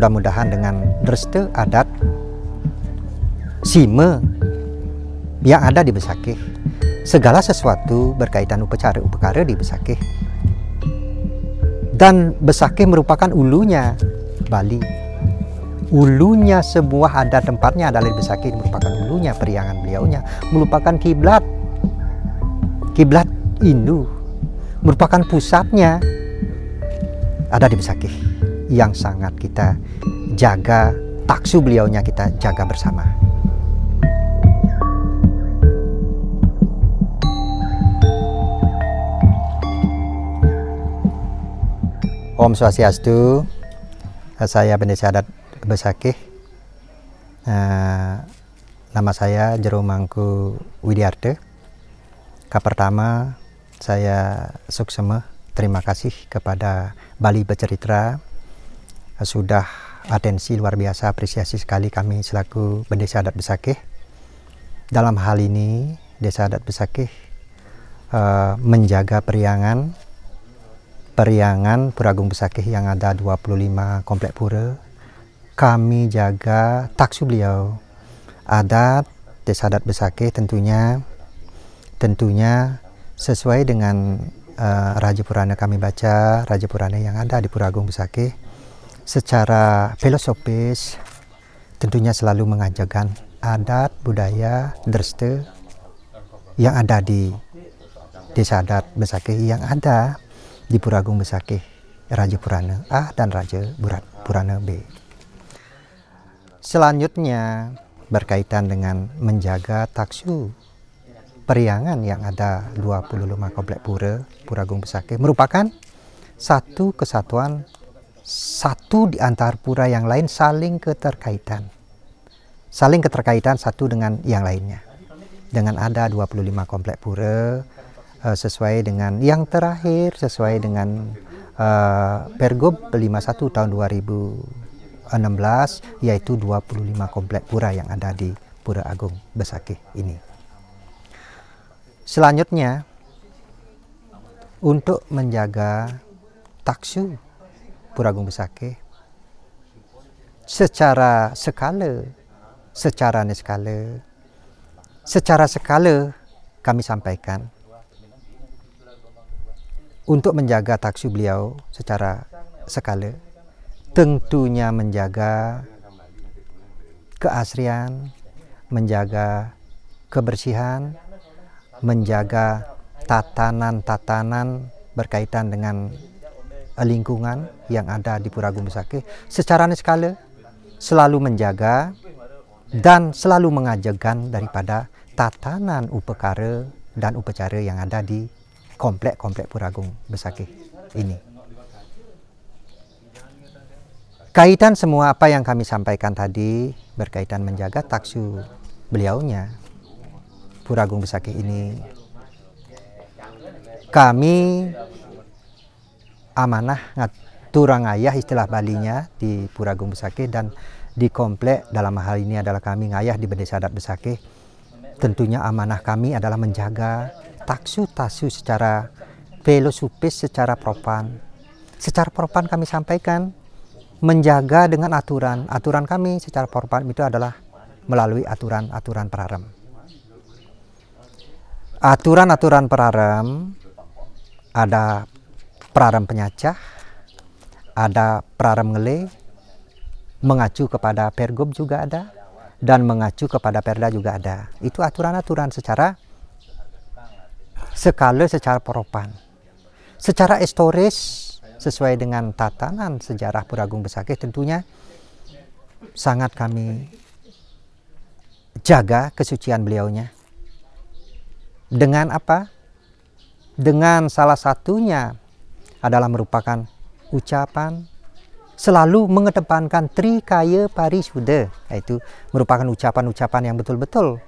mudah-mudahan dengan derste adat sime yang ada di Besakih segala sesuatu berkaitan upacara upacara di Besakih dan Besakih merupakan ulunya Bali ulunya sebuah ada tempatnya adalah di Besakih merupakan ulunya periangan beliaunya merupakan kiblat kiblat Hindu merupakan pusatnya ada di Besakih yang sangat kita jaga taksu beliaunya kita jaga bersama. Om Swastiastu, saya Pendeta Adat Besakih. Eh, nama saya Jero Mangku Widiarte. Kapertama, saya suksema terima kasih kepada Bali Bercerita sudah atensi luar biasa apresiasi sekali kami selaku Bendesa adat Besakeh. Dalam hal ini desa adat Besakeh uh, menjaga periangan periangan Puragung Besakeh yang ada 25 komplek pura. Kami jaga taksu beliau. Adat desa adat Besakeh tentunya tentunya sesuai dengan uh, Raja Purana kami baca, Raja Purana yang ada di Puragung Besakeh secara filosofis tentunya selalu mengajarkan adat budaya derste yang ada di desa adat Besakeh yang ada di Puragung Besakeh Raja Purana A dan Raja Burat Purana B. Selanjutnya berkaitan dengan menjaga taksu periangan yang ada 25 komplek pura Puragung Besakeh merupakan satu kesatuan satu di antara pura yang lain saling keterkaitan. Saling keterkaitan satu dengan yang lainnya. Dengan ada 25 komplek pura uh, sesuai dengan yang terakhir sesuai dengan uh, Pergub 51 tahun 2016 yaitu 25 komplek pura yang ada di Pura Agung Besakih ini. Selanjutnya untuk menjaga taksu Puragung Besake secara skala secara skala secara skala kami sampaikan untuk menjaga taksi beliau secara skala tentunya menjaga keasrian menjaga kebersihan menjaga tatanan-tatanan berkaitan dengan lingkungan yang ada di Puragung Besake secara niskala selalu menjaga dan selalu mengajarkan daripada tatanan upacara dan upacara yang ada di komplek-komplek Puragung Besake ini. Kaitan semua apa yang kami sampaikan tadi berkaitan menjaga taksu beliaunya Puragung Besake ini kami amanah ngaturang ayah istilah Balinya di pura Besake dan di komplek dalam hal ini adalah kami ngayah di Bendesa Adat Besake tentunya amanah kami adalah menjaga taksu tasu secara filosofis secara propan secara propan kami sampaikan menjaga dengan aturan aturan kami secara propan itu adalah melalui aturan-aturan perarem aturan-aturan perarem ada praram penyacah, ada praram ngele, mengacu kepada pergub juga ada, dan mengacu kepada perda juga ada. Itu aturan-aturan secara sekali secara poropan. Secara historis sesuai dengan tatanan sejarah Puragung Besakih tentunya sangat kami jaga kesucian beliaunya. Dengan apa? Dengan salah satunya adalah merupakan ucapan selalu mengedepankan trikaya parisude parisuda yaitu merupakan ucapan-ucapan yang betul-betul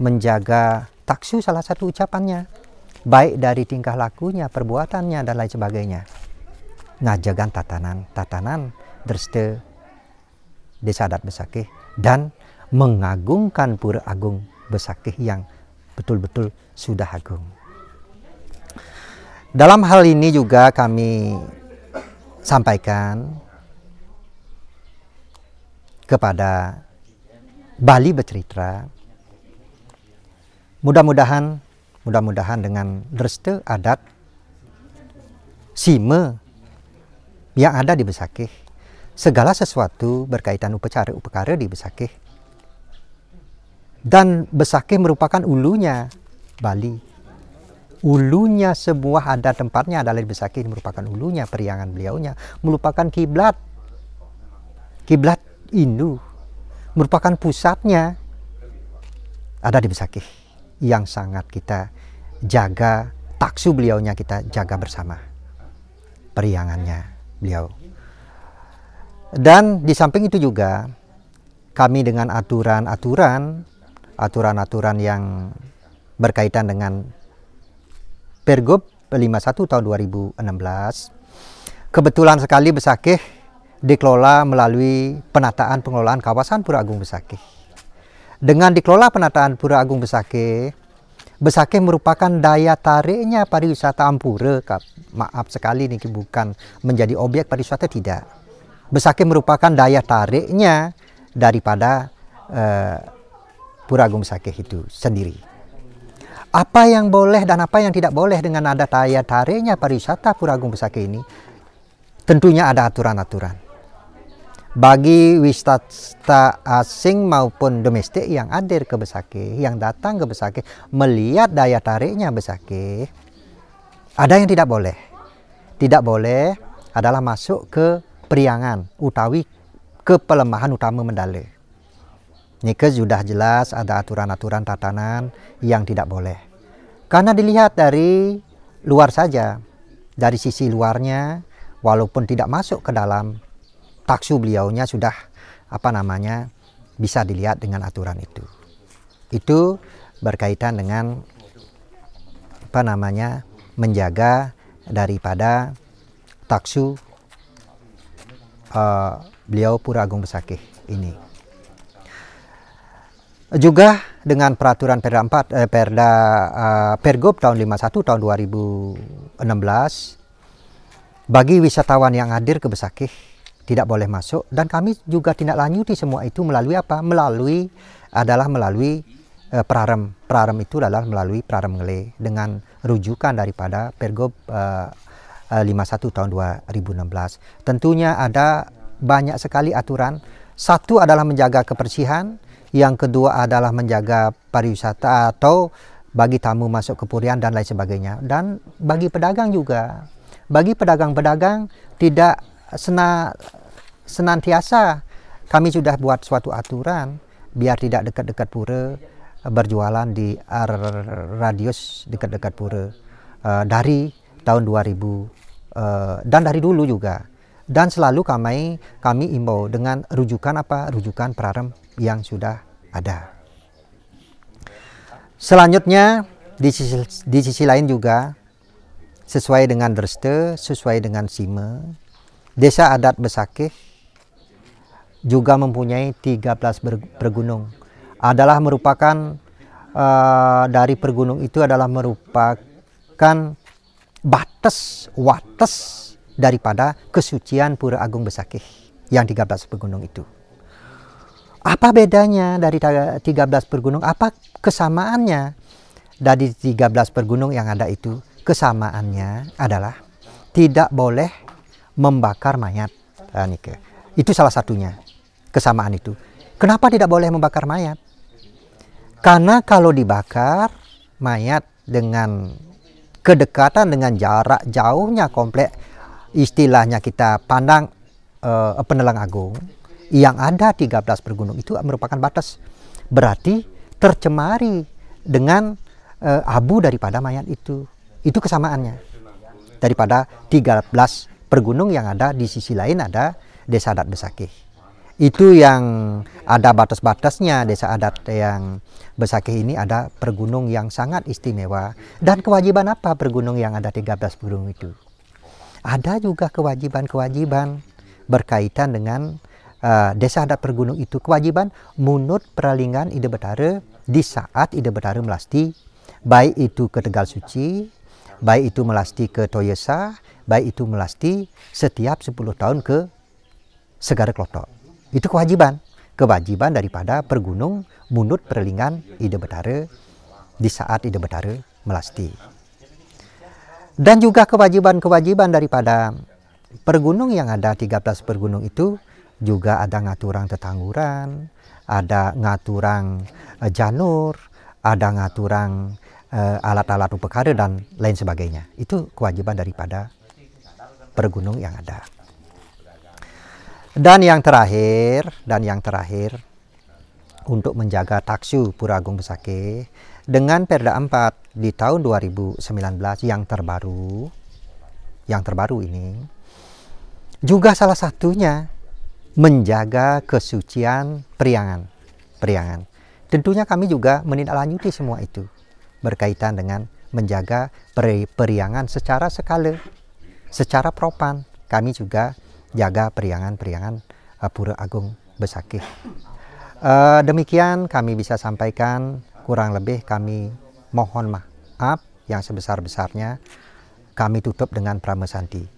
menjaga taksu salah satu ucapannya baik dari tingkah lakunya perbuatannya dan lain sebagainya ngajagan tatanan tatanan derste desa adat besakih dan mengagungkan pura agung besakih yang betul-betul sudah agung dalam hal ini juga kami sampaikan kepada Bali bercerita. Mudah-mudahan, mudah-mudahan dengan derste adat sime yang ada di Besakih, segala sesuatu berkaitan upacara upacara di Besakih. Dan Besakih merupakan ulunya Bali ulunya sebuah ada tempatnya adalah di Besaki ini merupakan ulunya periangan beliaunya merupakan kiblat kiblat Hindu merupakan pusatnya ada di Besaki yang sangat kita jaga taksu beliaunya kita jaga bersama periangannya beliau dan di samping itu juga kami dengan aturan-aturan aturan-aturan yang berkaitan dengan Pergub 51 tahun 2016 kebetulan sekali Besakih dikelola melalui penataan pengelolaan kawasan Pura Agung Besakih. Dengan dikelola penataan Pura Agung Besakih, Besakih merupakan daya tariknya pariwisata Ampura. Maaf sekali nih bukan menjadi objek pariwisata tidak. Besakih merupakan daya tariknya daripada uh, Pura Agung Besakih itu sendiri. Apa yang boleh dan apa yang tidak boleh dengan ada daya tariknya pariwisata Pura Agung Besaki ini? Tentunya ada aturan-aturan. Bagi wisata asing maupun domestik yang hadir ke Besaki, yang datang ke Besaki, melihat daya tariknya Besaki, ada yang tidak boleh. Tidak boleh adalah masuk ke periangan utawi ke pelemahan utama Mendale. Nike sudah jelas ada aturan-aturan tatanan yang tidak boleh. Karena dilihat dari luar saja, dari sisi luarnya, walaupun tidak masuk ke dalam taksu beliaunya sudah apa namanya bisa dilihat dengan aturan itu. Itu berkaitan dengan apa namanya menjaga daripada taksu uh, beliau Pura Agung Besakih ini juga dengan peraturan Perda 4 eh, Perda eh, Pergub tahun 51 tahun 2016 bagi wisatawan yang hadir ke Besakih tidak boleh masuk dan kami juga tindak lanjuti semua itu melalui apa? Melalui adalah melalui eh, prarem. Prarem itu adalah melalui prarem ngele dengan rujukan daripada Pergub eh, 51 eh, tahun 2016. Tentunya ada banyak sekali aturan. Satu adalah menjaga kebersihan, yang kedua adalah menjaga pariwisata atau bagi tamu masuk ke Purian dan lain sebagainya dan bagi pedagang juga bagi pedagang-pedagang tidak sena, senantiasa kami sudah buat suatu aturan biar tidak dekat-dekat pura eh, berjualan di radius dekat-dekat pura uh, dari tahun 2000 uh, eh, dan dari dulu juga dan selalu kami kami imbau dengan rujukan apa rujukan prarem yang sudah ada. Selanjutnya di sisi, di sisi lain juga sesuai dengan derste, sesuai dengan Sima, desa adat Besakih juga mempunyai 13 pergunung. Adalah merupakan uh, dari pergunung itu adalah merupakan batas wates daripada kesucian Pura Agung Besakih yang 13 pergunung itu. Apa bedanya dari 13 pergunung? Apa kesamaannya dari 13 pergunung yang ada itu? Kesamaannya adalah tidak boleh membakar mayat. Ah, itu salah satunya kesamaan itu. Kenapa tidak boleh membakar mayat? Karena kalau dibakar mayat dengan kedekatan dengan jarak jauhnya komplek istilahnya kita pandang uh, penelang agung yang ada 13 pergunung itu merupakan batas. Berarti tercemari dengan uh, abu daripada mayat itu. Itu kesamaannya. Daripada 13 pergunung yang ada di sisi lain ada desa adat Besakih. Itu yang ada batas-batasnya desa adat yang Besakih ini ada pergunung yang sangat istimewa. Dan kewajiban apa pergunung yang ada 13 pergunung itu? Ada juga kewajiban-kewajiban berkaitan dengan uh, desa adat pergunung itu kewajiban munut peralingan ide betara di saat ide betara melasti baik itu ke Tegal Suci baik itu melasti ke Toyesa baik itu melasti setiap 10 tahun ke Segara Klotok itu kewajiban kewajiban daripada pergunung munut perlingan ide betara di saat ide betara melasti dan juga kewajiban-kewajiban daripada pergunung yang ada 13 pergunung itu juga ada ngaturang tetangguran, ada ngaturang uh, janur, ada ngaturang alat eh, alat-alat upekara dan lain sebagainya. Itu kewajiban daripada pergunung yang ada. Dan yang terakhir, dan yang terakhir untuk menjaga taksu Pura Agung Besake dengan Perda 4 di tahun 2019 yang terbaru yang terbaru ini juga salah satunya menjaga kesucian periangan Priangan. Tentunya kami juga menindaklanjuti semua itu berkaitan dengan menjaga peri periangan secara sekala, secara propan. Kami juga jaga periangan-periangan eh, Pura Agung Besakih. Eh, demikian kami bisa sampaikan kurang lebih kami mohon maaf yang sebesar-besarnya kami tutup dengan pramesanti.